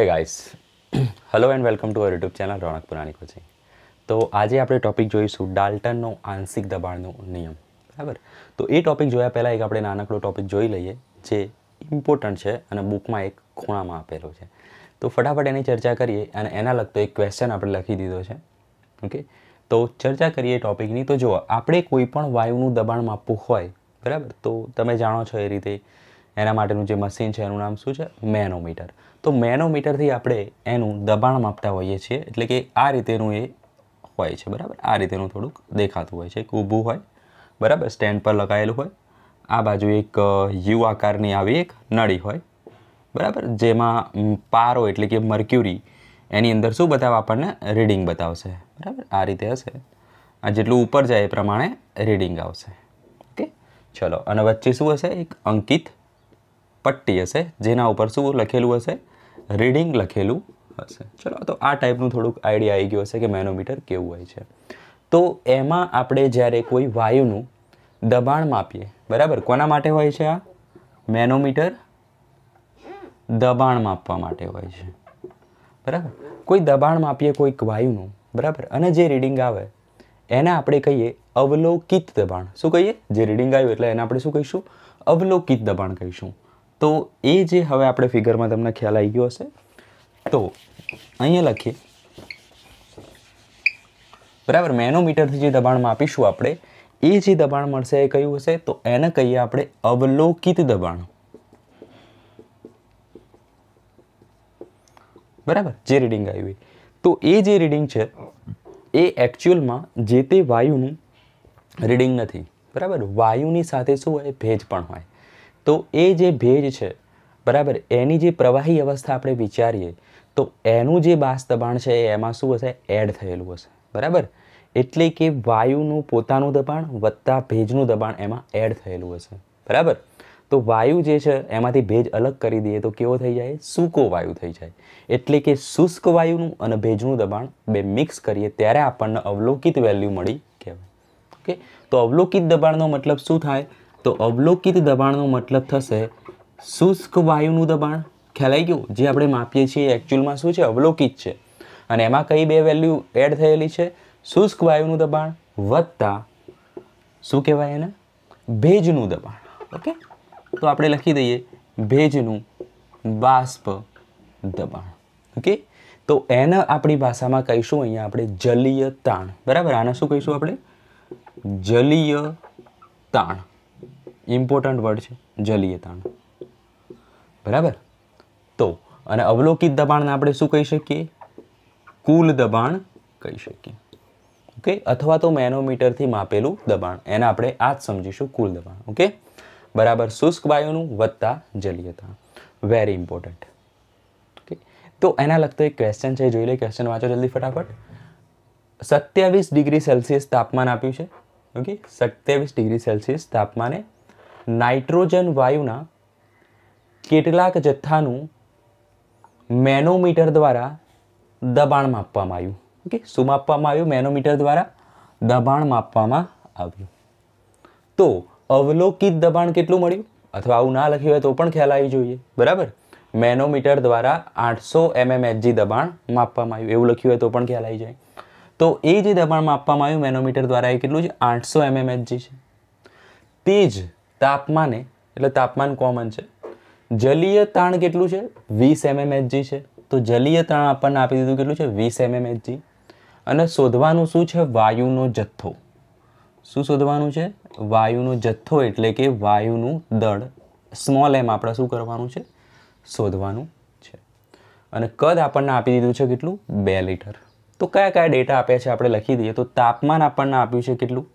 હે guys hello and welcome to our YouTube channel Ronak Purani coaching તો આજે આપણે ટોપિક જોઈશું ડાલ્ટનનો આંશિક દબાણનો નિયમ બરાબર તો એ ટોપિક જોયા પહેલાં એક આપણે નાનકડો ટોપિક જોઈ લઈએ જે ઇમ્પોર્ટન્ટ છે અને બુકમાં એક ખૂણામાં આપેલો છે તો ફટાફટ એની ચર્ચા કરીએ અને એના લગતો એક ક્વેશ્ચન આપણે લખી દીધો છે ઓકે તો ચર્ચા કરીએ ટોપિકની તો જુઓ આપણે કોઈ પણ વાયુનું દબાણ માપવું હોય બરાબર તો તમે જાણો છો એ રીતે એના માટેનું જે મશીન છે એનું નામ શું છે મેનોમીટર તો મેનોમીટરથી આપણે એનું દબાણ માપતા હોઈએ છીએ એટલે કે આ રીતેનું એ હોય છે બરાબર આ રીતેનું થોડુંક દેખાતું હોય છે એક ઊભું હોય બરાબર સ્ટેન્ડ પર લગાવેલું હોય આ બાજુ એક યુ આકારની આવી એક નળી હોય બરાબર જેમાં પારો એટલે કે મર્ક્યુરી એની અંદર શું બતાવે આપણને રીડિંગ બતાવશે બરાબર આ રીતે હશે આ જેટલું ઉપર જાય એ પ્રમાણે રીડિંગ આવશે ઓકે ચલો અને વચ્ચે શું હશે એક અંકિત પટ્ટી હશે જેના ઉપર શું લખેલું હશે રીડિંગ લખેલું હશે ચલો તો આ ટાઈપનું થોડુંક આઈડિયા આવી ગયો હશે કે મેનોમીટર કેવું હોય છે તો એમાં આપણે જ્યારે કોઈ વાયુનું દબાણ માપીએ બરાબર કોના માટે હોય છે આ મેનોમીટર દબાણ માપવા માટે હોય છે બરાબર કોઈ દબાણ માપીએ કોઈક વાયુનું બરાબર અને જે રીડિંગ આવે એને આપણે કહીએ અવલોકિત દબાણ શું કહીએ જે રીડિંગ આવ્યું એટલે એને આપણે શું કહીશું અવલોકિત દબાણ કહીશું તો એ જે હવે આપણે ફિગરમાં તમને ખ્યાલ આવી ગયો હશે તો અહીંયા લખીએ બરાબર મેનોમીટરથી જે દબાણ માપીશું આપણે એ જે દબાણ મળશે એ કયું હશે તો એને કહીએ આપણે અવલોકિત દબાણ બરાબર જે રીડિંગ આવી તો એ જે રીડિંગ છે એ એકચ્યુઅલમાં જે તે વાયુનું રીડિંગ નથી બરાબર વાયુની સાથે શું હોય ભેજ પણ હોય તો એ જે ભેજ છે બરાબર એની જે પ્રવાહી અવસ્થા આપણે વિચારીએ તો એનું જે બાષ્પ દબાણ છે એમાં શું હશે એડ થયેલું હશે બરાબર એટલે કે વાયુનું પોતાનું દબાણ વત્તા ભેજનું દબાણ એમાં એડ થયેલું હશે બરાબર તો વાયુ જે છે એમાંથી ભેજ અલગ કરી દઈએ તો કેવો થઈ જાય સૂકો વાયુ થઈ જાય એટલે કે શુષ્ક વાયુનું અને ભેજનું દબાણ બે મિક્સ કરીએ ત્યારે આપણને અવલોકિત વેલ્યુ મળી કહેવાય ઓકે તો અવલોકિત દબાણનો મતલબ શું થાય તો અવલોકિત દબાણનો મતલબ થશે શુષ્ક વાયુનું દબાણ ખ્યાલ આવી ગયું જે આપણે માપીએ છીએ એકચ્યુઅલમાં શું છે અવલોકિત છે અને એમાં કઈ બે વેલ્યુ એડ થયેલી છે શુષ્ક વાયુનું દબાણ વત્તા શું કહેવાય એને ભેજનું દબાણ ઓકે તો આપણે લખી દઈએ ભેજનું બાષ્પ દબાણ ઓકે તો એને આપણી ભાષામાં કહીશું અહીંયા આપણે જલીય તાણ બરાબર આને શું કહીશું આપણે જલીય તાણ ઇમ્પોર્ટન્ટ વર્ડ છે જલીય તાણ બરાબર તો અને અવલોકિત દબાણને આપણે શું કહી શકીએ કુલ દબાણ કહી શકીએ ઓકે અથવા તો મેનોમીટરથી માપેલું દબાણ એને આપણે આ જ સમજીશું કુલ દબાણ ઓકે બરાબર શુષ્ક વાયુનું વત્તા જલીયતા વેરી ઇમ્પોર્ટન્ટ ઓકે તો એના લગતો એક ક્વેશ્ચન છે જોઈ લે ક્વેશ્ચન વાંચો જલ્દી ફટાફટ સત્યાવીસ ડિગ્રી સેલ્સિયસ તાપમાન આપ્યું છે ઓકે સત્યાવીસ ડિગ્રી સેલ્સિયસ તાપમાને નાઇટ્રોજન વાયુના કેટલાક જથ્થાનું મેનોમીટર દ્વારા દબાણ માપવામાં આવ્યું ઓકે શું માપવામાં આવ્યું મેનોમીટર દ્વારા દબાણ માપવામાં આવ્યું તો અવલોકિત દબાણ કેટલું મળ્યું અથવા આવું ના લખ્યું હોય તો પણ ખ્યાલ આવી જોઈએ બરાબર મેનોમીટર દ્વારા આઠસો એમએમએચજી દબાણ માપવામાં આવ્યું એવું લખ્યું હોય તો પણ ખ્યાલ આવી જાય તો એ જે દબાણ માપવામાં આવ્યું મેનોમીટર દ્વારા એ કેટલું છે આઠસો એમએમએચજી છે તે જ તાપમાને એટલે તાપમાન કોમન છે જલીય તાણ કેટલું છે વીસ એમએમએચજી છે તો જલીય તાણ આપણને આપી દીધું કેટલું છે વીસ એમએમએચજી અને શોધવાનું શું છે વાયુનો જથ્થો શું શોધવાનું છે વાયુનો જથ્થો એટલે કે વાયુનું દળ સ્મોલ એમ આપણે શું કરવાનું છે શોધવાનું છે અને કદ આપણને આપી દીધું છે કેટલું બે લીટર તો કયા કયા ડેટા આપ્યા છે આપણે લખી દઈએ તો તાપમાન આપણને આપ્યું છે કેટલું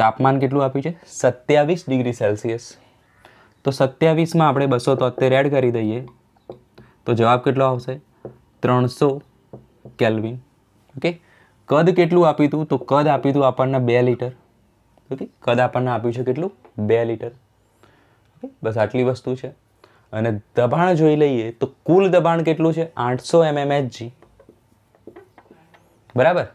તાપમાન કેટલું આપ્યું છે સત્યાવીસ ડિગ્રી સેલ્સિયસ તો સત્યાવીસમાં આપણે બસો તોતેર એડ કરી દઈએ તો જવાબ કેટલો આવશે ત્રણસો કેલ્વિન ઓકે કદ કેટલું આપ્યું હતું તો કદ આપ્યું હતું આપણને બે લીટર ઓકે કદ આપણને આપ્યું છે કેટલું બે લીટર ઓકે બસ આટલી વસ્તુ છે અને દબાણ જોઈ લઈએ તો કુલ દબાણ કેટલું છે આઠસો એમએમએચજી બરાબર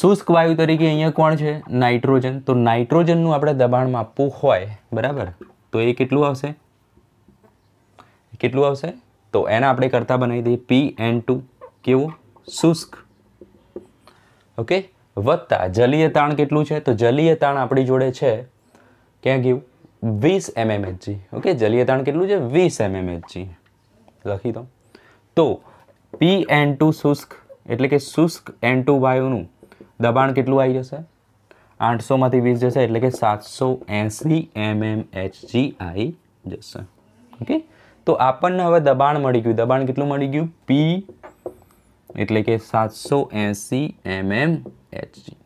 શુષ્ક વાયુ તરીકે અહીંયા કોણ છે નાઇટ્રોજન તો નાઇટ્રોજનનું આપણે દબાણ માપવું હોય બરાબર તો એ કેટલું આવશે કેટલું આવશે તો એના આપણે કરતા બનાવી દઈએ પી એન ટુ કેવું શુષ્ક ઓકે વત્તા જલીય તાણ કેટલું છે તો જલીય તાણ આપણી જોડે છે ક્યાં ગયું વીસ એમએમએચજી ઓકે જલીય તાણ કેટલું છે વીસ એમએમએચજી લખી દો તો પી એન ટુ શુષ્ક એટલે કે શુષ્ક એન ટુ વાયુનું દબાણ કેટલું આવી જશે આઠસોમાંથી વીસ જશે એટલે કે સાતસો એંસી એમએમ એચજી આવી જશે ઓકે તો આપણને હવે દબાણ મળી ગયું દબાણ કેટલું મળી ગયું પી એટલે કે સાતસો એંસી એમએમ એચજી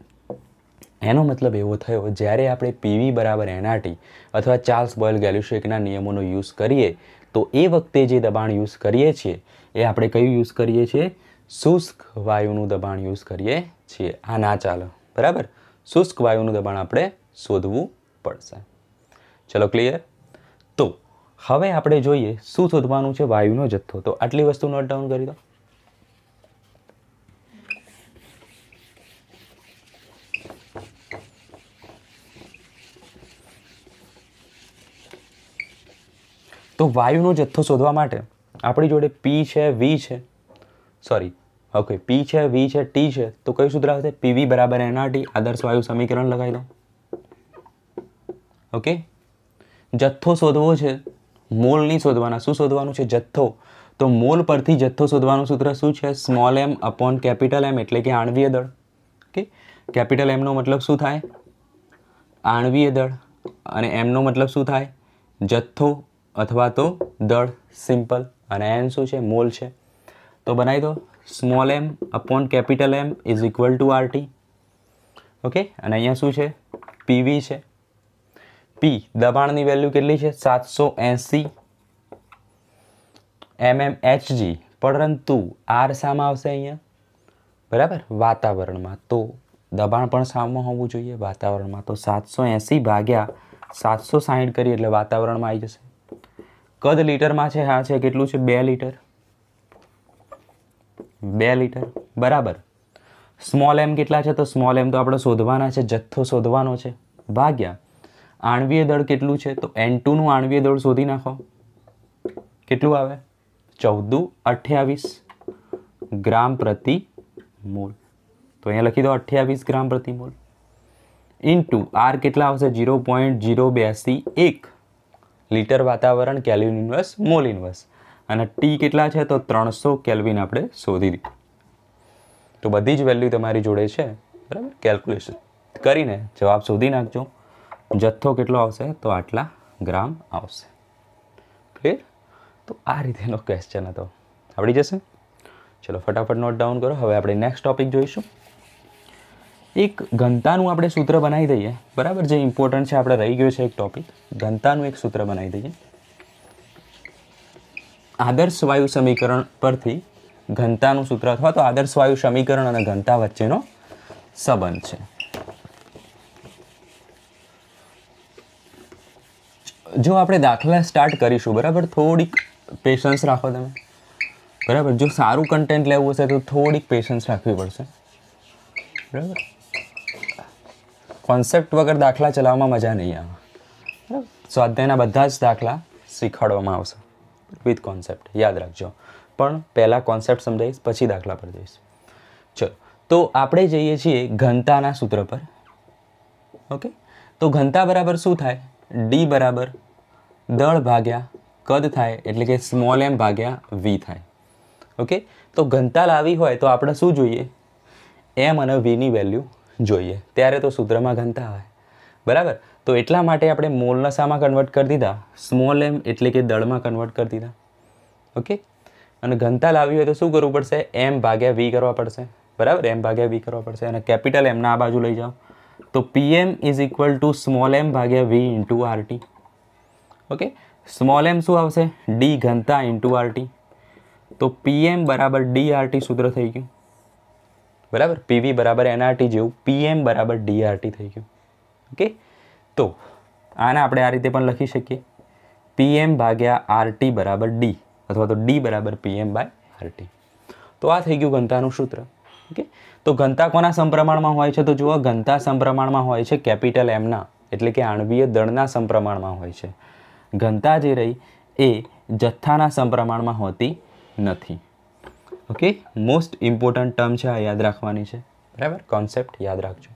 એનો મતલબ એવો થયો જ્યારે આપણે પીવી બરાબર એનઆરટી અથવા ચાર્લ્સ બોયલ ગેલ્યુશેકના નિયમોનો યુઝ કરીએ તો એ વખતે જે દબાણ યુઝ કરીએ છીએ એ આપણે કયું યુઝ કરીએ છીએ શુષ્ક વાયુનું દબાણ યુઝ કરીએ છીએ આ ના ચાલે બરાબર શુષ્ક વાયુનું દબાણ આપણે શોધવું પડશે ચલો ક્લિયર તો હવે આપણે જોઈએ શું શોધવાનું છે વાયુનો જથ્થો તો આટલી વસ્તુ નોટ ડાઉન કરી દો તો વાયુનો જથ્થો શોધવા માટે આપણી જોડે પી છે વી છે સોરી ઓકે પી છે વી છે ટી છે તો કયું સૂત્ર આવશે પીવી બરાબર એનઆરટી આદર્શ વાયુ સમીકરણ લગાવી દો ઓકે જથ્થો શોધવો છે મોલ નહીં શોધવાના શું શોધવાનું છે જથ્થો તો મોલ પરથી જથ્થો શોધવાનું સૂત્ર શું છે small M upon capital M એટલે કે આણવીય દળ ઓકે કેપિટલ એમનો મતલબ શું થાય આણવીય દળ અને એમનો મતલબ શું થાય જથ્થો અથવા તો દળ સિમ્પલ અને એન શું છે મોલ છે તો બનાવી દો small M upon capital M is equal to RT okay અને અહીંયા શું છે પીવી છે પી દબાણની વેલ્યુ કેટલી છે સાતસો એંસી એમએમ એચજી પરંતુ આર સામાં આવશે અહીંયા બરાબર વાતાવરણમાં તો દબાણ પણ સામું હોવું જોઈએ વાતાવરણમાં તો સાતસો એંસી ભાગ્યા સાતસો સાહીઠ કરી એટલે વાતાવરણમાં આવી જશે કદ લીટરમાં છે હા છે કેટલું છે બે લીટર બે લીટર બરાબર સ્મોલ એમ કેટલા છે તો સ્મોલ એમ તો આપણે શોધવાના છે જથ્થો શોધવાનો છે ભાગ્યા આણવીય દળ કેટલું છે તો એન ટુનું આણવીય દળ શોધી નાખો કેટલું આવે ચૌદું અઠ્યાવીસ ગ્રામ પ્રતિ મોલ તો અહીંયા લખી દો અઠ્યાવીસ ગ્રામ પ્રતિ મોલ ઇન્ટુ આર કેટલા આવશે ઝીરો પોઈન્ટ જીરો બ્યાસી એક લીટર વાતાવરણ કેલ્યુન ઇન્વર્સ મોલ ઇન્વર્સ અને ટી કેટલા છે તો ત્રણસો કેલ્વિન આપણે શોધી દીધી તો બધી જ વેલ્યુ તમારી જોડે છે બરાબર કેલ્ક્યુલેશન કરીને જવાબ શોધી નાખજો જથ્થો કેટલો આવશે તો આટલા ગ્રામ આવશે ક્લિયર તો આ રીતેનો ક્વેશ્ચન હતો આવડી જશે ચલો ફટાફટ નોટ ડાઉન કરો હવે આપણે નેક્સ્ટ ટોપિક જોઈશું એક ઘનતાનું આપણે સૂત્ર બનાવી દઈએ બરાબર જે ઇમ્પોર્ટન્ટ છે આપણે રહી ગયો છે એક ટોપિક ઘનતાનું એક સૂત્ર બનાવી દઈએ આદર્શ વાયુ સમીકરણ પરથી ઘનતાનું સૂત્ર અથવા તો આદર્શ વાયુ સમીકરણ અને ઘનતા વચ્ચેનો સંબંધ છે જો આપણે દાખલા સ્ટાર્ટ કરીશું બરાબર થોડીક પેશન્સ રાખો તમે બરાબર જો સારું કન્ટેન્ટ લેવું હશે તો થોડીક પેશન્સ રાખવી પડશે બરાબર કોન્સેપ્ટ વગર દાખલા ચલાવવામાં મજા નહીં આવે બરાબર સ્વાધ્યાયના બધા જ દાખલા શીખવાડવામાં આવશે વિથ કોન્સેપ્ટ યાદ રાખજો પણ પહેલાં કોન્સેપ્ટ સમજાવીશ પછી દાખલા પર જઈશ ચલો તો આપણે જઈએ છીએ ઘનતાના સૂત્ર પર ઓકે તો ઘનતા બરાબર શું થાય ડી બરાબર દળ ભાગ્યા કદ થાય એટલે કે સ્મોલ એમ ભાગ્યા વી થાય ઓકે તો ઘનતા લાવી હોય તો આપણે શું જોઈએ એમ અને વીની વેલ્યુ જોઈએ ત્યારે તો સૂત્રમાં ઘનતા હોય બરાબર તો એટલા માટે આપણે મોલના શામાં કન્વર્ટ કરી દીધા સ્મોલ એમ એટલે કે દળમાં કન્વર્ટ કરી દીધા ઓકે અને ઘનતા લાવવી હોય તો શું કરવું પડશે એમ ભાગ્યા વી કરવા પડશે બરાબર એમ ભાગ્યા વી કરવા પડશે અને કેપિટલ એમના આ બાજુ લઈ જાઓ તો PM is equal to small M ભાગ્યા V into RT okay small M શું આવશે ડી ઘનતા ઇન્ટુ આરટી તો પીએમ બરાબર ડી આરટી સૂત્ર થઈ ગયું બરાબર પીવી બરાબર એનઆરટી જેવું પીએમ બરાબર ડીઆરટી થઈ ગયું ઓકે તો આને આપણે આ રીતે પણ લખી શકીએ પીએમ ભાગ્યા આરટી બરાબર ડી અથવા તો ડી બરાબર પીએમ બાય આરટી તો આ થઈ ગયું ઘનતાનું સૂત્ર ઓકે તો ઘનતા કોના સંપ્રમાણમાં હોય છે તો જુઓ ઘનતા સંપ્રમાણમાં હોય છે કેપિટલ એમના એટલે કે આણવીય દળના સંપ્રમાણમાં હોય છે ઘનતા જે રહી એ જથ્થાના સંપ્રમાણમાં હોતી નથી ઓકે મોસ્ટ ઇમ્પોર્ટન્ટ ટર્મ છે આ યાદ રાખવાની છે બરાબર કોન્સેપ્ટ યાદ રાખજો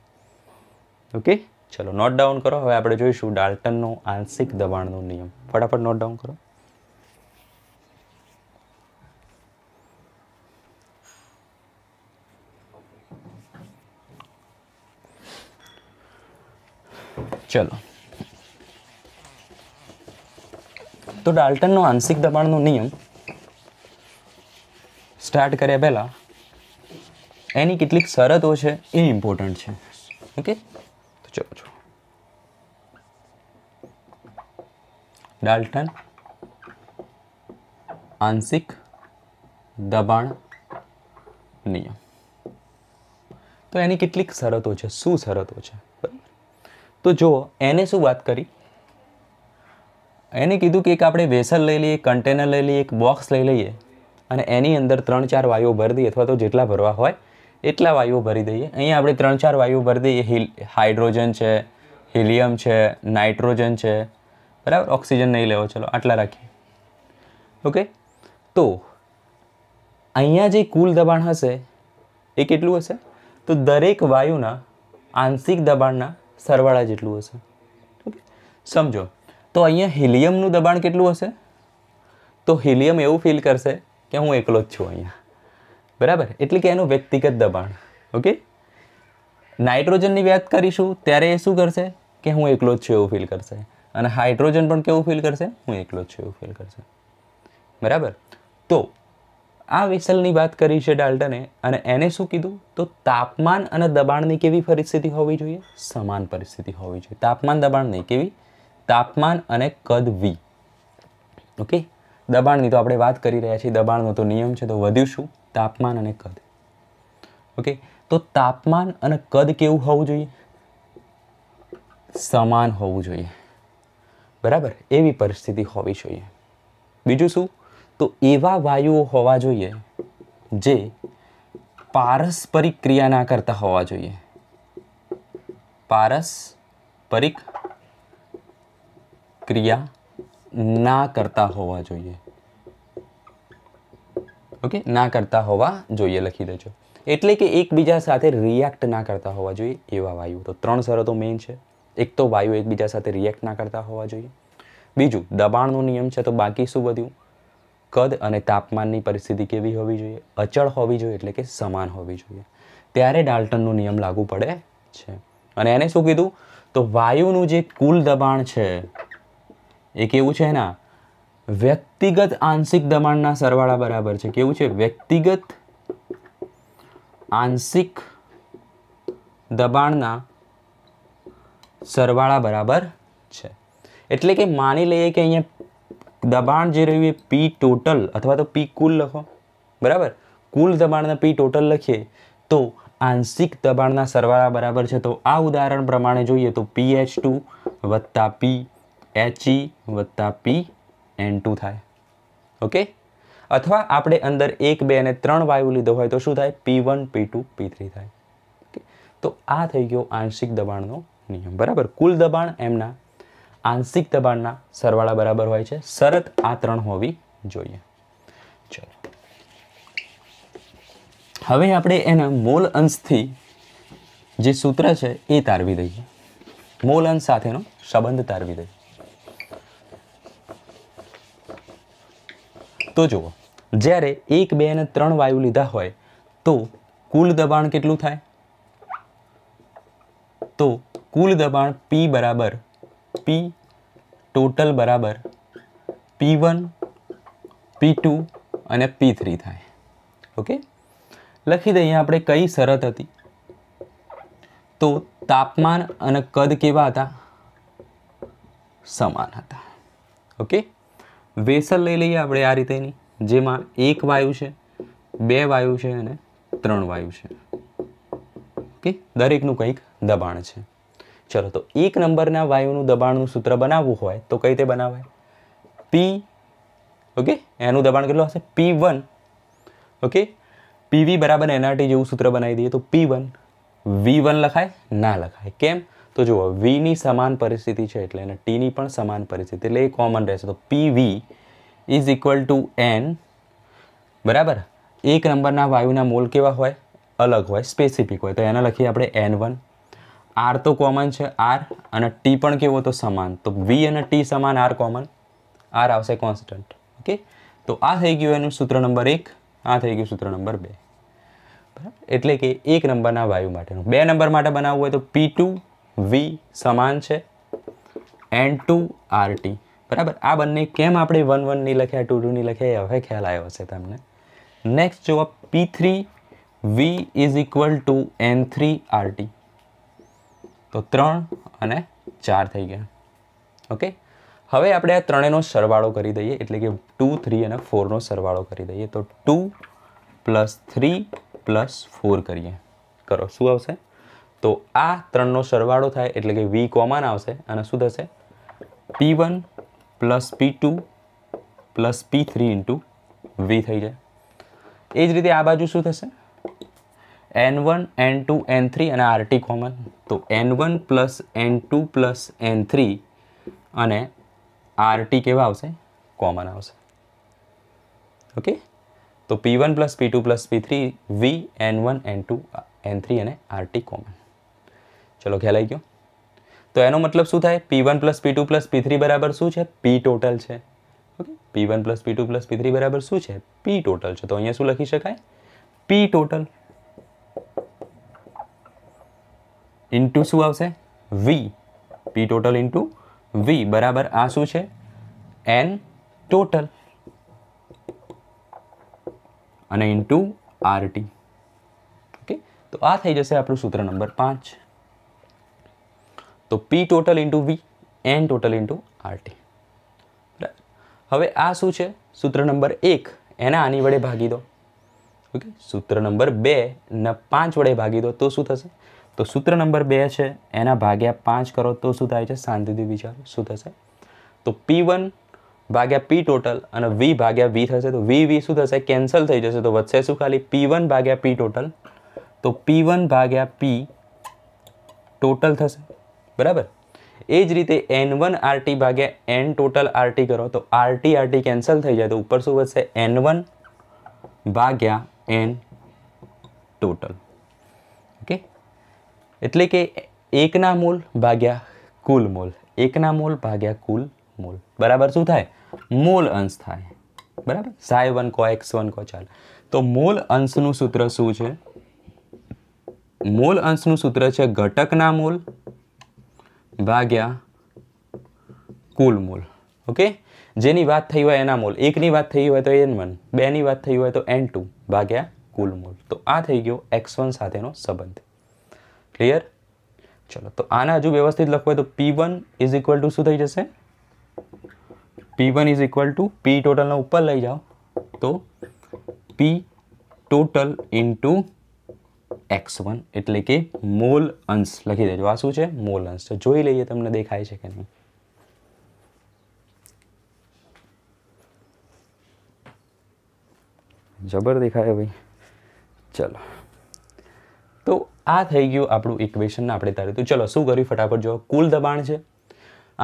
ઓકે ચલો નોટ ડાઉન કરો હવે આપણે જોઈશું ડાલ્ટનનો આંશિક દબાણનો નિયમ ફટાફટ નોટ ડાઉન કરો ચલો તો ડાલ્ટનનો આંશિક દબાણનો નિયમ સ્ટાર્ટ કર્યા પહેલાં એની કેટલીક શરતો છે એ ઇમ્પોર્ટન્ટ છે ઓકે ચલો છો ડાલ્ટન આંશિક દબાણ નિયમ તો એની કેટલીક શરતો છે શું શરતો છે તો જો એને શું વાત કરી એને કીધું કે એક આપણે વેસલ લઈ લઈએ કન્ટેનર લઈ લઈએ એક બોક્સ લઈ લઈએ અને એની અંદર ત્રણ ચાર વાયુઓ ભરી દઈએ અથવા તો જેટલા ભરવા હોય એટલા વાયુઓ ભરી દઈએ અહીંયા આપણે ત્રણ ચાર વાયુઓ ભરી દઈએ હિલ હાઇડ્રોજન છે હિલિયમ છે નાઇટ્રોજન છે બરાબર ઓક્સિજન નહીં લેવો ચલો આટલા રાખીએ ઓકે તો અહીંયા જે કુલ દબાણ હશે એ કેટલું હશે તો દરેક વાયુના આંશિક દબાણના સરવાળા જેટલું હશે ઓકે સમજો તો અહીંયા હિલિયમનું દબાણ કેટલું હશે તો હિલિયમ એવું ફીલ કરશે કે હું એકલો જ છું અહીંયા બરાબર એટલે કે એનું વ્યક્તિગત દબાણ ઓકે નાઇટ્રોજનની વાત કરીશું ત્યારે એ શું કરશે કે હું એકલો જ છું એવું ફીલ કરશે અને હાઇડ્રોજન પણ કેવું ફીલ કરશે હું એકલો જ છું એવું ફીલ કરશે બરાબર તો આ વિસલની વાત કરી છે ડાલ્ટને અને એને શું કીધું તો તાપમાન અને દબાણની કેવી પરિસ્થિતિ હોવી જોઈએ સમાન પરિસ્થિતિ હોવી જોઈએ તાપમાન દબાણની કેવી તાપમાન અને કદ વી ઓકે દબાણની તો આપણે વાત કરી રહ્યા છીએ દબાણનો તો નિયમ છે તો વધ્યું શું તાપમાન અને કદ ઓકે તો તાપમાન અને કદ કેવું હોવું જોઈએ સમાન હોવું જોઈએ બરાબર એવી પરિસ્થિતિ હોવી જોઈએ બીજું શું તો એવા વાયુઓ હોવા જોઈએ જે પારસ્પરિક ક્રિયા ના કરતા હોવા જોઈએ પારસ્પરિક ક્રિયા ના કરતા હોવા જોઈએ ઓકે ના કરતા હોવા જોઈએ લખી દેજો એટલે કે એકબીજા સાથે રિએક્ટ ના કરતા હોવા જોઈએ એવા વાયુ તો ત્રણ શરતો મેઇન છે એક તો વાયુ એકબીજા સાથે રિએક્ટ ના કરતા હોવા જોઈએ બીજું દબાણનો નિયમ છે તો બાકી શું બધું કદ અને તાપમાનની પરિસ્થિતિ કેવી હોવી જોઈએ અચળ હોવી જોઈએ એટલે કે સમાન હોવી જોઈએ ત્યારે ડાલ્ટનનો નિયમ લાગુ પડે છે અને એને શું કીધું તો વાયુનું જે કુલ દબાણ છે એ કેવું છે એના વ્યક્તિગત આંશિક દબાણના સરવાળા બરાબર છે કેવું છે વ્યક્તિગત આંશિક દબાણના સરવાળા બરાબર છે એટલે કે માની લઈએ કે અહીંયા દબાણ જે રહ્યું એ પી ટોટલ અથવા તો પી કુલ લખો બરાબર કુલ દબાણના પી ટોટલ લખીએ તો આંશિક દબાણના સરવાળા બરાબર છે તો આ ઉદાહરણ પ્રમાણે જોઈએ તો પી એચ ટુ વત્તા પી એચઈ e વત્તા પી એન ટુ થાય ઓકે અથવા આપણે અંદર એક બે અને ત્રણ વાયુ લીધો હોય તો શું થાય P one P two P three થાય ઓકે તો આ થઈ ગયો આંશિક દબાણનો નિયમ બરાબર કુલ દબાણ એમના આંશિક દબાણના સરવાળા બરાબર હોય છે શરત આ ત્રણ હોવી જોઈએ ચલો હવે આપણે એના મોલ અંશથી જે સૂત્ર છે એ તારવી દઈએ મોલ અંશ સાથેનો સંબંધ તારવી દઈએ તો જુઓ જ્યારે એક બે અને ત્રણ વાયુ લીધા હોય તો કુલ દબાણ કેટલું થાય તો કુલ દબાણ પી બરાબર પી ટોટલ બરાબર પી વન પી અને પી થ્રી થાય ઓકે લખી દઈએ આપણે કઈ શરત હતી તો તાપમાન અને કદ કેવા હતા સમાન હતા ઓકે વેસલ લઈ લઈએ આપણે આ રીતેની જેમાં એક વાયુ છે બે વાયુ છે અને ત્રણ વાયુ છે ઓકે દરેકનું કંઈક દબાણ છે ચલો તો એક નંબરના વાયુનું દબાણનું સૂત્ર બનાવવું હોય તો કઈ રીતે બનાવાય પી ઓકે એનું દબાણ કેટલું હશે પી વન ઓકે પીવી બરાબર એનઆરટી જેવું સૂત્ર બનાવી દઈએ તો પી વન વી વન લખાય ના લખાય કેમ તો જુઓ વીની સમાન પરિસ્થિતિ છે એટલે એને ટીની પણ સમાન પરિસ્થિતિ એટલે એ કોમન રહેશે તો P V is equal to N બરાબર એક નંબરના વાયુના મોલ કેવા હોય અલગ હોય સ્પેસિફિક હોય તો એને લખીએ આપણે એન વન આર તો કોમન છે આર અને ટી પણ કેવો તો સમાન તો વી અને ટી સમાન આર કોમન આર આવશે કોન્સ્ટન્ટ ઓકે તો આ થઈ ગયું એનું સૂત્ર નંબર એક આ થઈ ગયું સૂત્ર નંબર બે બરાબર એટલે કે એક નંબરના વાયુ માટેનું બે નંબર માટે બનાવવું હોય તો પી ટુ વી સમાન છે એન ટુ આર ટી બરાબર આ બંને કેમ આપણે વન વનની લખ્યા ટુ ટુ નહીં લખ્યા એ હવે ખ્યાલ આવ્યો છે તમને નેક્સ્ટ જુઓ P three V is equal to N three R T તો ત્રણ અને ચાર થઈ ગયા ઓકે હવે આપણે આ ત્રણેયનો સરવાળો કરી દઈએ એટલે કે ટુ થ્રી અને ફોરનો સરવાળો કરી દઈએ તો two plus three plus four કરીએ કરો શું આવશે તો આ ત્રણનો સરવાળો થાય એટલે કે વી કોમન આવશે અને શું થશે P one plus P two plus P three into V થઈ જાય એ જ રીતે આ બાજુ શું થશે N one N two N three અને આરટી કોમન તો N one plus N two plus N three અને આરટી કેવા આવશે કોમન આવશે ઓકે તો P one plus P two plus P three V N one N two N three અને RT common ચલો ખ્યાલ આવી ગયો તો એનો મતલબ શું થાય P one plus P two plus P three બરાબર શું છે પી ટોટલ છે okay P one plus P two plus P three બરાબર શું છે પી ટોટલ છે તો અહીંયા શું લખી શકાય પી ટોટલ ઇન્ટુ શું આવશે વી પી ટોટલ ઇન્ટુ વી બરાબર આ શું છે એન ટોટલ અને ઇન્ટુ આરટી ઓકે તો આ થઈ જશે આપણું સૂત્ર નંબર પાંચ તો P total into V N total into RT હવે આ શું છે સૂત્ર નંબર એક એને આની વડે ભાગી દો ઓકે સૂત્ર નંબર બે ને પાંચ વડે ભાગી દો તો શું થશે તો સૂત્ર નંબર બે છે એના ભાગ્યા પાંચ કરો તો શું થાય છે શાંતિથી વિચારો શું થશે તો પી વન ભાગ્યા પી ટોટલ અને વી ભાગ્યા વી થશે તો વી વી શું થશે કેન્સલ થઈ જશે તો વધશે શું ખાલી પી વન ભાગ્યા પી ટોટલ તો પી વન ભાગ્યા પી ટોટલ થશે બરાબર એ જ રીતે એન વન આરટી ભાગ્યા એન ટોટલ આરટી કરો તો આરટી આરટી કેન્સલ થઈ જાય તો ઉપર શું વધશે એન વન ભાગ્યા એન ટોટલ ઓકે એટલે કે એકના મૂલ ભાગ્યા કુલ મૂલ એકના મૂલ ભાગ્યા કુલ મૂલ બરાબર શું થાય મૂલ અંશ થાય બરાબર સાય વન કો એક્સ વન કો ચાલ તો મૂલ અંશનું સૂત્ર શું છે મૂલ અંશનું સૂત્ર છે ઘટકના મૂલ ભાગ્યા કુલ મૂલ ઓકે જેની વાત થઈ હોય એના મૂલ એકની વાત થઈ હોય તો એન વન બેની વાત થઈ હોય તો એન ટુ ભાગ્યા કુલ મૂલ તો આ થઈ ગયો એક્સ વન સાથેનો સંબંધ ક્લિયર ચલો તો આના હજુ વ્યવસ્થિત લખવું હોય તો P one is equal to શું થઈ જશે P one is equal to P ટોટલનો ઉપર લઈ જાઓ તો P total into X one એટલે કે મોલ અંશ લખી દેજો આ શું છે મોલ અંશ તો જોઈ લઈએ તમને દેખાય છે કે નહીં જબર દેખાય ભાઈ ચલો તો આ થઈ ગયું આપણું ઇક્વેશન આપણે તારે ચલો શું કર્યું ફટાફટ જો કુલ દબાણ છે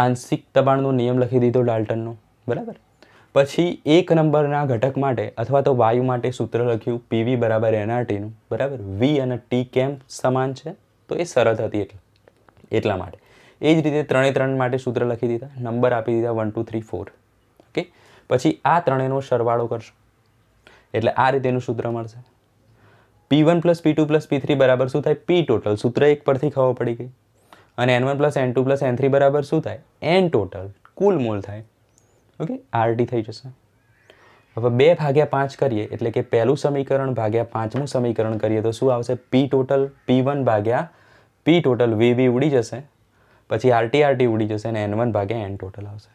આંશિક દબાણનો નિયમ લખી દીધો ડાલ્ટનનો બરાબર પછી એક નંબરના ઘટક માટે અથવા તો વાયુ માટે સૂત્ર લખ્યું પીવી બરાબર એનઆરટીનું બરાબર વી અને ટી કેમ સમાન છે તો એ શરત હતી એટલે એટલા માટે એ જ રીતે ત્રણે ત્રણ માટે સૂત્ર લખી દીધા નંબર આપી દીધા one two three four okay પછી આ ત્રણેયનો સરવાળો કરશો એટલે આ રીતેનું સૂત્ર મળશે P one plus P two plus P three બરાબર શું થાય પી ટોટલ સૂત્ર એક પરથી ખબર પડી ગઈ અને N one plus N two plus N three બરાબર શું થાય એન ટોટલ કુલ મોલ થાય ઓકે આરટી થઈ જશે હવે બે ભાગ્યા પાંચ કરીએ એટલે કે પહેલું સમીકરણ ભાગ્યા પાંચમું સમીકરણ કરીએ તો શું આવશે પી ટોટલ પી વન ભાગ્યા પી ટોટલ વીબી ઉડી જશે પછી આરટી આરટી ઉડી જશે અને એન વન ભાગ્યા એન ટોટલ આવશે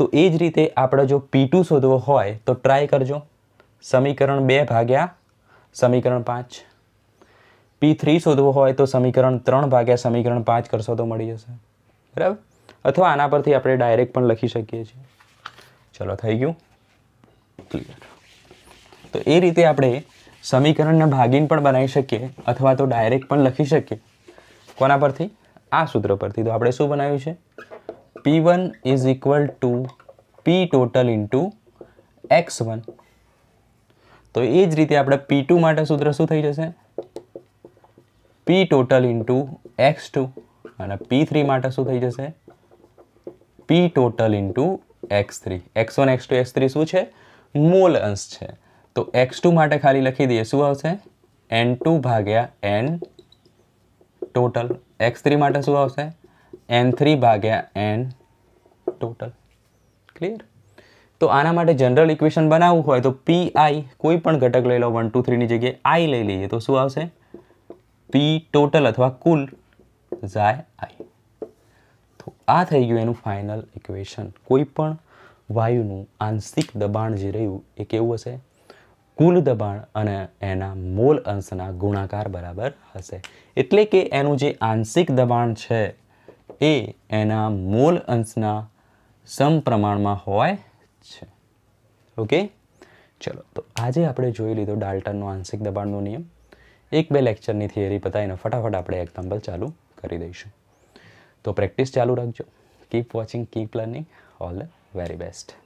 તો એ જ રીતે આપણે જો પી ટુ શોધવો હોય તો ટ્રાય કરજો સમીકરણ બે ભાગ્યા સમીકરણ પાંચ પી થ્રી શોધવો હોય તો સમીકરણ ત્રણ ભાગ્યા સમીકરણ પાંચ કરશો તો મળી જશે બરાબર અથવા આના પરથી આપણે ડાયરેક્ટ પણ લખી શકીએ છીએ ચલો થઈ ગયું ક્લિયર તો એ રીતે આપણે સમીકરણને ભાગીને પણ બનાવી શકીએ અથવા તો ડાયરેક્ટ પણ લખી શકીએ કોના પરથી આ સૂત્ર પરથી તો આપણે શું બનાવ્યું છે P one is equal to P total into X one તો એ જ રીતે આપણે પી ટુ માટે સૂત્ર શું થઈ જશે P total into X two અને પી થ્રી માટે શું થઈ જશે P total into X three X one X two X three શું છે મોલ અંશ છે તો એક્સ ટુ માટે ખાલી લખી દઈએ શું આવશે એન ટુ ભાગ્યા એન ટોટલ એક્સ થ્રી માટે શું આવશે એન થ્રી ભાગ્યા એન ટોટલ ક્લિયર તો આના માટે જનરલ ઇક્વેશન બનાવવું હોય તો પી આઈ કોઈ પણ ઘટક લઈ લો વન ટુ થ્રીની જગ્યાએ આઈ લઈ લઈએ તો શું આવશે પી ટોટલ અથવા કુલ ઝાય આઈ આ થઈ ગયું એનું ફાઇનલ ઇક્વેશન કોઈ પણ વાયુનું આંશિક દબાણ જે રહ્યું એ કેવું હશે કુલ દબાણ અને એના મોલ અંશના ગુણાકાર બરાબર હશે એટલે કે એનું જે આંશિક દબાણ છે એ એના મોલ અંશના સમપ્રમાણમાં હોય છે ઓકે ચલો તો આજે આપણે જોઈ લીધો ડાલ્ટનનો આંશિક દબાણનો નિયમ એક બે લેક્ચરની થિયરી પતાવીને ફટાફટ આપણે એક્ઝામ્પલ ચાલુ કરી દઈશું તો પ્રેક્ટિસ ચાલુ રાખજો keep watching keep learning all the very best